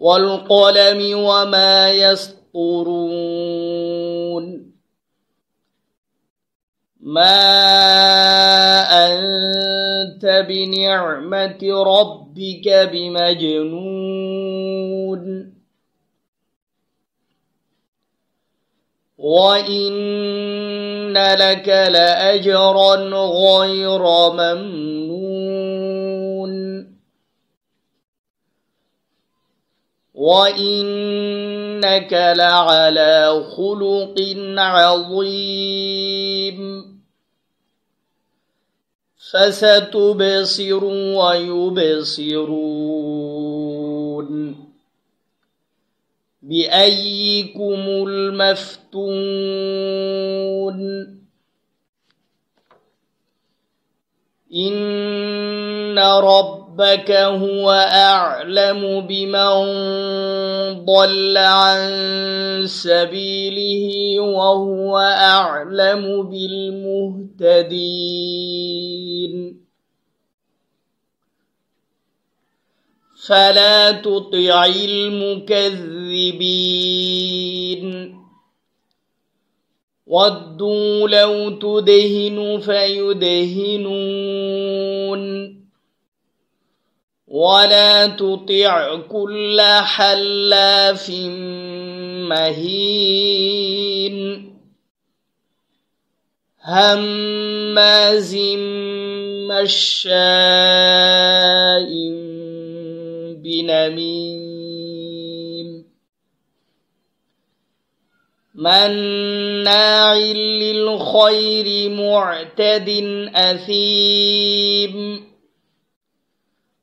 والقلم وما يسطرون ما أنت بنعمة ربك بمجنون وإن لك لأجرا غير ممنون وإنك لعلى خلق عظيم فستبصر ويبصرون بأيكم المفتون إن رب ربك هو أعلم بمن ضل عن سبيله وهو أعلم بالمهتدين فلا تطع المكذبين ودوا لو تدهن فيدهنون ولا تطع كل حلاف مهين هماز مشاء بنميم مناع للخير معتد أثيم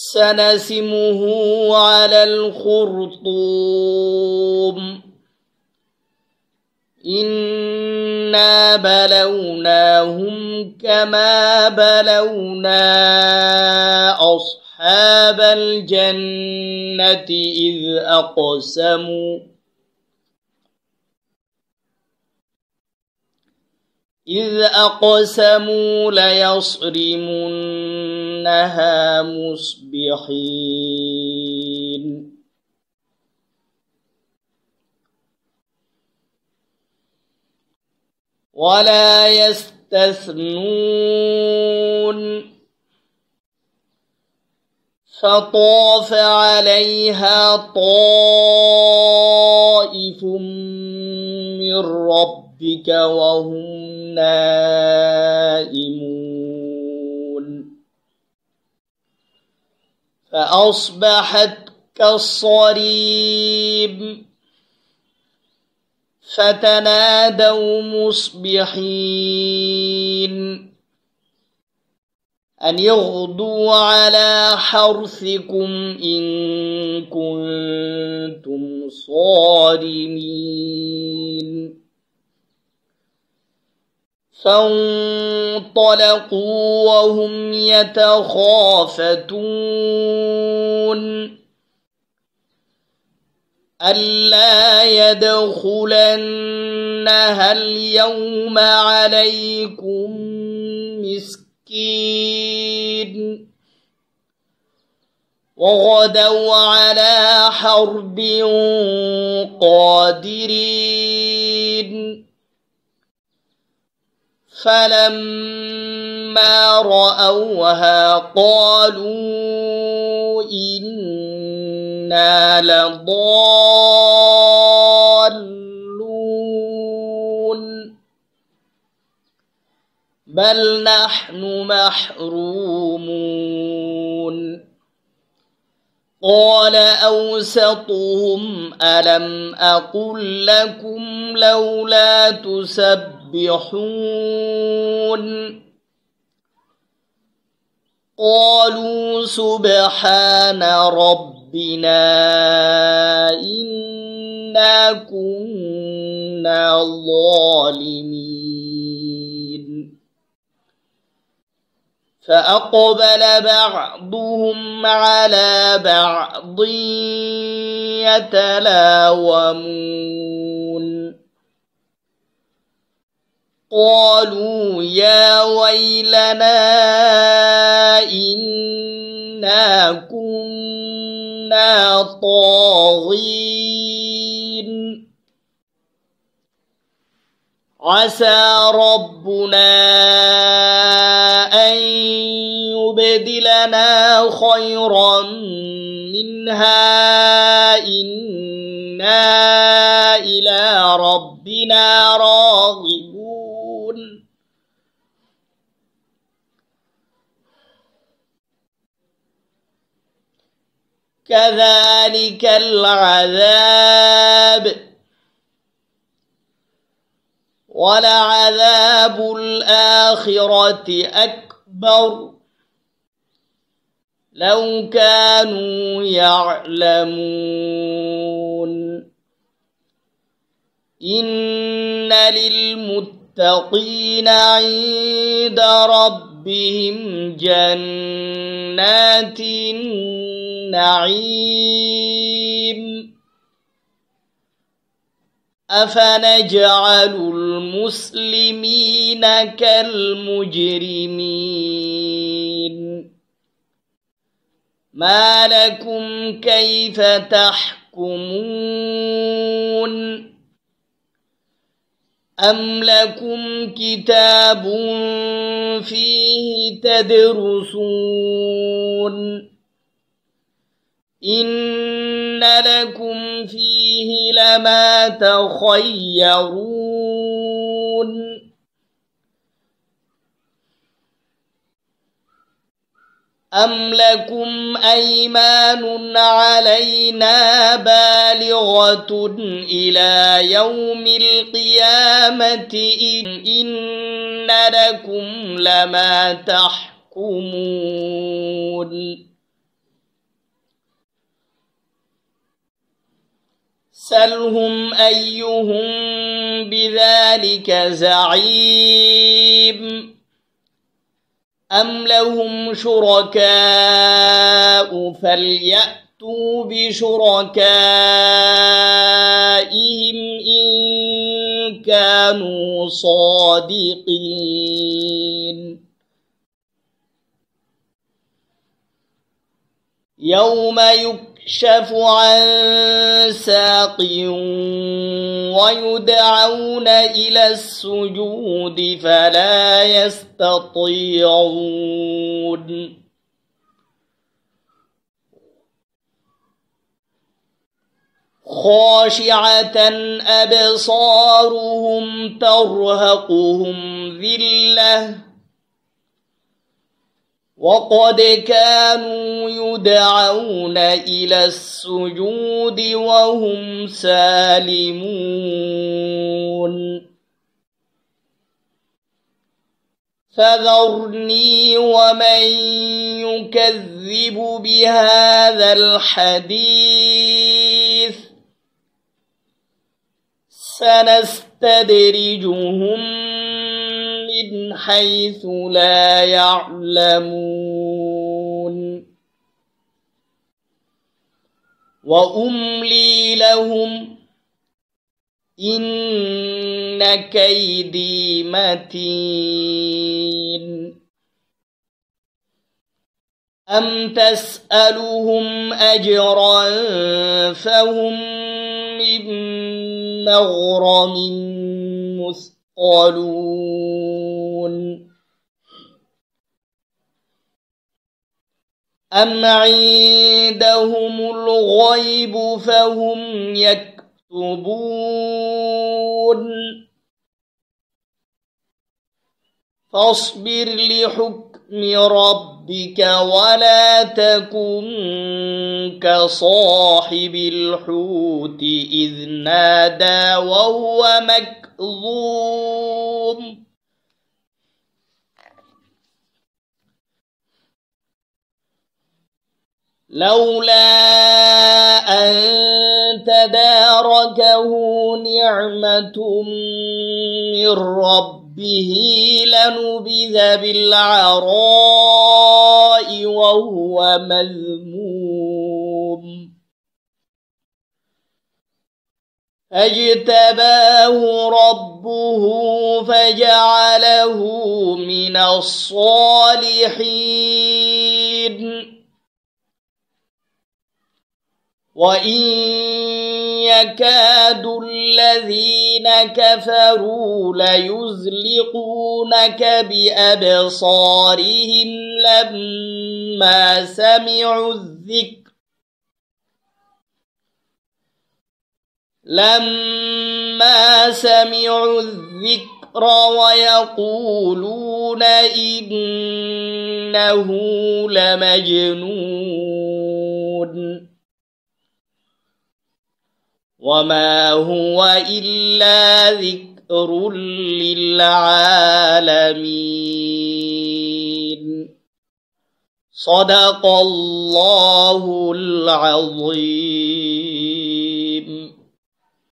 سنسمه على الخرطوم إنا بلوناهم كما بلونا أصحاب الجنة إذ أقسموا إذ أقسموا ليصرمن إنها مصبحين ولا يستثنون فطاف عليها طائف من ربك وهم نائمون فأصبحت كالصريم فتنادوا مصبحين أن يغدوا على حرثكم إن كنتم صارمين فانطلقوا وهم يتخافتون ألا يدخلنها اليوم عليكم مسكين وغدوا على حرب قادرين فلما رأوها قالوا إنا لضالون بل نحن محرومون قال أوسطهم ألم أقل لكم لولا تسبحون يسبحون قالوا سبحان ربنا إنا كنا ظالمين فأقبل بعضهم على بعض يتلاومون قالوا يا ويلنا إنا كنا طاغين عسى ربنا أن يبدلنا خيرا منها إنا إلى ربنا كذلك العذاب ولعذاب الآخرة أكبر لو كانوا يعلمون إن للمتقين عند ربهم ربهم جنات النعيم أفنجعل المسلمين كالمجرمين ما لكم كيف تحكمون أم لكم كتاب فيه تدرسون إن لكم فيه لما تخيرون أم لكم أيمان علينا بالغة إلى يوم القيامة إن, إن لكم لما تحكمون سلهم أيهم بذلك زعيم أم لهم شركاء فليأتوا بشركائهم إن كانوا صادقين يوم يكتب يكشف عن ساق ويدعون إلى السجود فلا يستطيعون خاشعة أبصارهم ترهقهم ذِلَّةٌ وقد كانوا يدعون إلى السجود وهم سالمون فذرني ومن يكذب بهذا الحديث سنستدرجهم من حيث لا يعلمون وأملي لهم إن كيدي متين أم تسألهم أجرا فهم من مغرم مستقيم يعقلون أم عندهم الغيب فهم يكتبون فاصبر لحكم بِاسْمِ ربك ولا تكن كصاحب الحوت إذ نادى وهو مكظوم لولا أن تداركه نعمة من رب ربه لنبذ بالعراء وهو مذموم اجتباه ربه فجعله من الصالحين وإن يكاد الذين كفروا ليزلقونك بأبصارهم لما سمعوا الذكر لما سمعوا الذكر ويقولون إنه لمجنون وما هو إلا ذكر للعالمين صدق الله العظيم